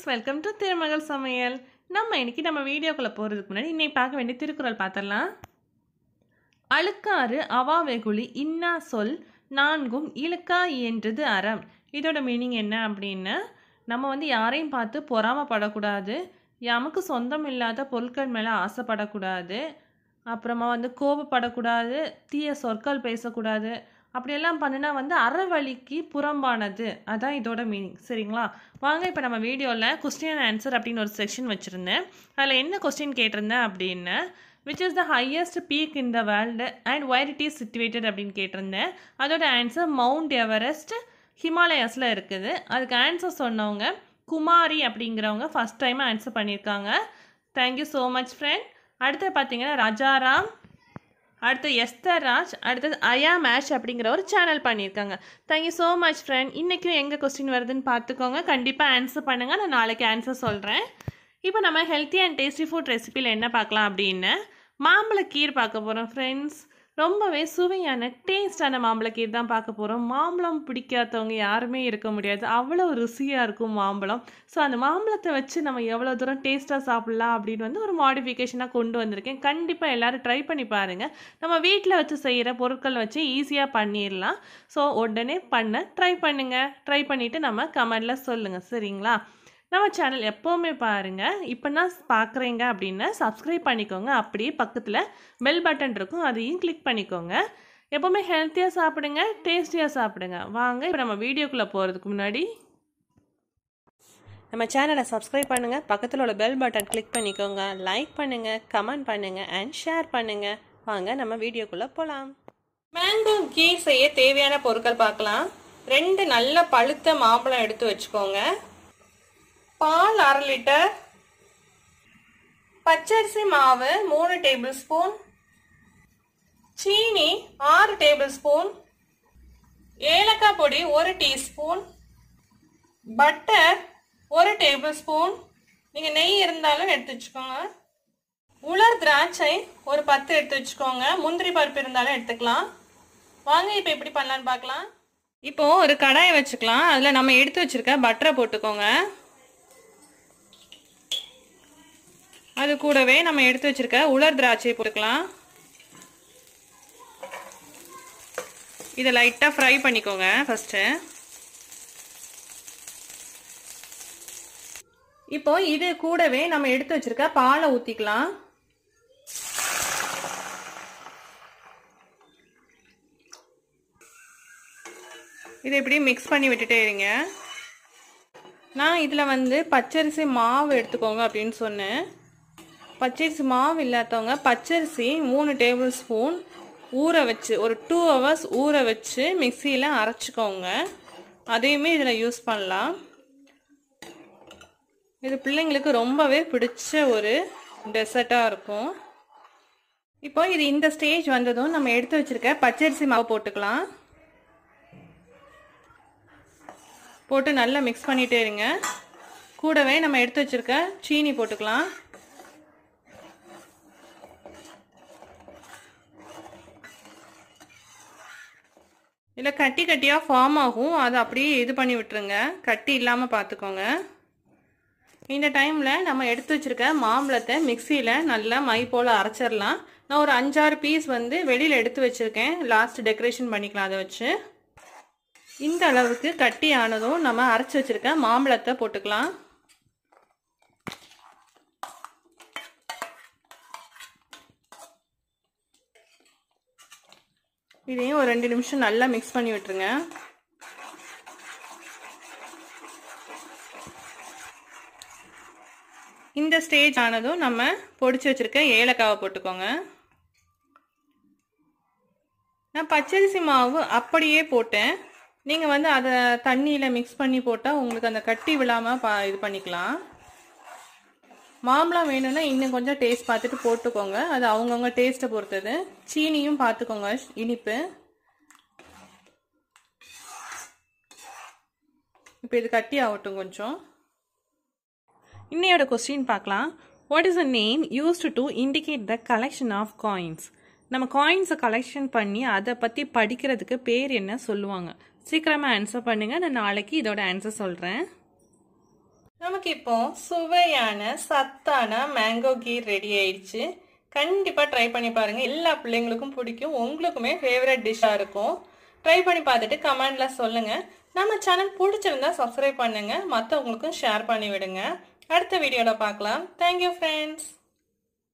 friends welcome to திருமகள் சமையல் நம்ம இன்றைக்கி நம்ம வீடியோக்குள்ளே போகிறதுக்கு முன்னாடி இன்னைக்கு பார்க்க வேண்டிய திருக்குறள் பார்த்துடலாம் அழுக்காறு அவா வெகுளி இன்னா சொல் நான்கும் இழுக்கா என்றது அறம் இதோட மீனிங் என்ன அப்படின்னா நம்ம வந்து யாரையும் பார்த்து பொறாமப்படக்கூடாது நமக்கு சொந்தம் இல்லாத பொருட்கள் மேலே ஆசைப்படக்கூடாது அப்புறமா வந்து கோபப்படக்கூடாது தீய சொற்கள் பேசக்கூடாது அப்படியெல்லாம் பண்ணுனா வந்து அறவழிக்கு புறம்பானது அதான் இதோட மீனிங் சரிங்களா வாங்க இப்போ நம்ம வீடியோவில் கொஸ்டின் ஆன்சர் அப்படின்னு ஒரு செக்ஷன் வச்சுருந்தேன் அதில் என்ன கொஸ்டின் கேட்டிருந்தேன் அப்படின்னு which is the highest peak in the world and where it is situated அப்படின்னு கேட்டிருந்தேன் அதோட ஆன்சர் மவுண்ட் எவரெஸ்ட் ஹிமாலயாஸில் இருக்குது அதுக்கு ஆன்சர் சொன்னவங்க குமாரி அப்படிங்கிறவங்க ஃபஸ்ட் டைம் ஆன்சர் பண்ணியிருக்காங்க தேங்க்யூ ஸோ மச் ஃப்ரெண்ட் அடுத்து பார்த்தீங்கன்னா ராஜாராம் அடுத்து எஸ்தர் ராஜ் அடுத்தது அயா மேஷ் அப்படிங்கிற ஒரு சேனல் பண்ணியிருக்காங்க தேங்க்யூ ஸோ மச் ஃப்ரெண்ட் இன்றைக்கும் எங்கே கொஸ்டின் வருதுன்னு பார்த்துக்கோங்க கண்டிப்பாக ஆன்சர் பண்ணுங்கள் நான் நாளைக்கு ஆன்சர் சொல்கிறேன் இப்போ நம்ம ஹெல்த்தி அண்ட் டேஸ்டி ஃபுட் ரெசிபியில் என்ன பார்க்கலாம் அப்படின்னு மாம்பழ கீர் பார்க்க போகிறோம் ஃப்ரெண்ட்ஸ் ரொம்பவே சுவையான டேஸ்டான மாம்பழக்கீர் தான் பார்க்க போகிறோம் மாம்பழம் பிடிக்காதவங்க யாருமே இருக்க முடியாது அவ்வளோ ருசியாக இருக்கும் மாம்பழம் ஸோ அந்த மாம்பழத்தை வச்சு நம்ம எவ்வளோ தூரம் டேஸ்ட்டாக சாப்பிட்லாம் அப்படின்னு வந்து ஒரு மாடிஃபிகேஷனாக கொண்டு வந்திருக்கேன் கண்டிப்பாக எல்லோரும் ட்ரை பண்ணி பாருங்கள் நம்ம வீட்டில் வச்சு செய்கிற பொருட்கள் வச்சு ஈஸியாக பண்ணிடலாம் ஸோ உடனே பண்ண ட்ரை பண்ணுங்கள் ட்ரை பண்ணிவிட்டு நம்ம கமெண்டில் சொல்லுங்கள் சரிங்களா நம்ம சேனல் எப்போவுமே பாருங்கள் இப்போ நான் பார்க்குறீங்க அப்படின்னா சப்ஸ்கிரைப் பண்ணிக்கோங்க அப்படியே பக்கத்தில் பெல் பட்டன் இருக்கும் அதையும் கிளிக் பண்ணிக்கோங்க எப்போவுமே ஹெல்த்தியாக சாப்பிடுங்க டேஸ்டியாக சாப்பிடுங்க வாங்க இப்போ நம்ம வீடியோக்குள்ளே போகிறதுக்கு முன்னாடி நம்ம சேனலை சப்ஸ்கிரைப் பண்ணுங்கள் பக்கத்தில் உள்ள பெல் பட்டன் கிளிக் பண்ணிக்கோங்க லைக் பண்ணுங்கள் கமெண்ட் பண்ணுங்கள் அண்ட் ஷேர் பண்ணுங்கள் வாங்க நம்ம வீடியோக்குள்ளே போகலாம் மேங்கோ கீ செய்ய தேவையான பொருட்கள் பார்க்கலாம் ரெண்டு நல்ல பழுத்த மாம்பழம் எடுத்து வச்சுக்கோங்க அரை லிட்டர் பச்சரிசி மாவு மூணு டேபிள் ஸ்பூன் சீனி ஆறு டேபிள் ஸ்பூன் ஏலக்காய் பொடி ஒரு டீஸ்பூன் பட்டர் ஒரு டேபிள் ஸ்பூன் நீங்கள் நெய் இருந்தாலும் எடுத்து வச்சுக்கோங்க உலர் திராட்சை ஒரு பத்து எடுத்து வச்சுக்கோங்க முந்திரி பருப்பு இருந்தாலும் எடுத்துக்கலாம் வாங்க இப்போ எப்படி பண்ணலான்னு பார்க்கலாம் இப்போது ஒரு கடாயை வச்சுக்கலாம் அதில் நம்ம எடுத்து வச்சுருக்க பட்டரை போட்டுக்கோங்க அது கூடவே நம்ம எடுத்து வச்சிருக்க உலர் திராட்சை போட்டுக்கலாம் இதை லைட்டாக ஃப்ரை பண்ணிக்கோங்க ஃபஸ்ட்டு இப்போ இது கூடவே நம்ம எடுத்து வச்சிருக்க பாலை ஊற்றிக்கலாம் இதை இப்படி மிக்ஸ் பண்ணி விட்டுட்டே இருங்க நான் இதில் வந்து பச்சரிசி மாவு எடுத்துக்கோங்க அப்படின்னு சொன்னேன் பச்சரிசி மாவு இல்லாதவங்க பச்சரிசி மூணு டேபிள் ஸ்பூன் ஊற வச்சு ஒரு டூ ஹவர்ஸ் ஊற வச்சு மிக்சியில் அரைச்சிக்கோங்க அதையுமே இதில் யூஸ் பண்ணலாம் இது பிள்ளைங்களுக்கு ரொம்பவே பிடிச்ச ஒரு டெசர்ட்டாக இருக்கும் இப்போ இது இந்த ஸ்டேஜ் வந்ததும் நம்ம எடுத்து வச்சுருக்க பச்சரிசி மாவு போட்டுக்கலாம் போட்டு நல்லா மிக்ஸ் பண்ணிகிட்டே இருங்க கூடவே நம்ம எடுத்து வச்சுருக்க சீனி போட்டுக்கலாம் இல்லை கட்டி கட்டியாக ஃபார்ம் ஆகும் அதை அப்படியே இது பண்ணி விட்டுருங்க கட்டி இல்லாமல் பார்த்துக்கோங்க இந்த டைமில் நம்ம எடுத்து வச்சுருக்க மாம்பழத்தை மிக்சியில் நல்லா மை போல் அரைச்சிடலாம் நான் ஒரு அஞ்சாறு பீஸ் வந்து வெளியில் எடுத்து வச்சுருக்கேன் லாஸ்ட் டெக்கரேஷன் பண்ணிக்கலாம் அதை வச்சு இந்த அளவுக்கு கட்டி ஆனதும் நம்ம அரைச்சி வச்சுருக்க மாம்பழத்தை போட்டுக்கலாம் இதையும் ஒரு ரெண்டு நிமிஷம் நல்லா மிக்ஸ் பண்ணி விட்டுருங்க இந்த ஸ்டேஜ் ஆனதும் நம்ம பொடிச்சு வச்சிருக்க ஏலக்காவை போட்டுக்கோங்க நான் பச்சரிசி மாவு அப்படியே போட்டேன் நீங்கள் வந்து அதை தண்ணியில் மிக்ஸ் பண்ணி போட்டால் உங்களுக்கு அந்த கட்டி விழாமல் பா இது பண்ணிக்கலாம் மாம்பழம் வேணும்னா இன்னும் கொஞ்சம் டேஸ்ட் பார்த்துட்டு போட்டுக்கோங்க அது அவங்கவுங்க டேஸ்ட்டை பொறுத்தது சீனியும் பார்த்துக்கோங்க இனிப்பு இப்போ இது கட்டி ஆகட்டும் கொஞ்சம் இன்னையோட கொஸ்டின் பார்க்கலாம் what is a name used to indicate the collection of coins நம்ம காயின்ஸை கலெக்ஷன் பண்ணி அதை பற்றி படிக்கிறதுக்கு பேர் என்ன சொல்லுவாங்க சீக்கிரமாக ஆன்சர் பண்ணுங்கள் நான் நாளைக்கு இதோட ஆன்சர் சொல்கிறேன் நமக்கு இப்போ சுவையான சத்தான மேங்கோ கீர் ரெடி ஆயிடுச்சு கண்டிப்பாக ட்ரை பண்ணி பாருங்கள் எல்லா பிள்ளைங்களுக்கும் பிடிக்கும் உங்களுக்குமே ஃபேவரட் டிஷ்ஷாக இருக்கும் ட்ரை பண்ணி பார்த்துட்டு கமெண்ட்ல சொல்லுங்கள் நம்ம சேனல் பிடிச்சிருந்தா சப்ஸ்கிரைப் பண்ணுங்கள் மற்றவங்களுக்கும் ஷேர் பண்ணி விடுங்க அடுத்த வீடியோவில் பார்க்கலாம் தேங்க்யூ ஃப்ரெண்ட்ஸ்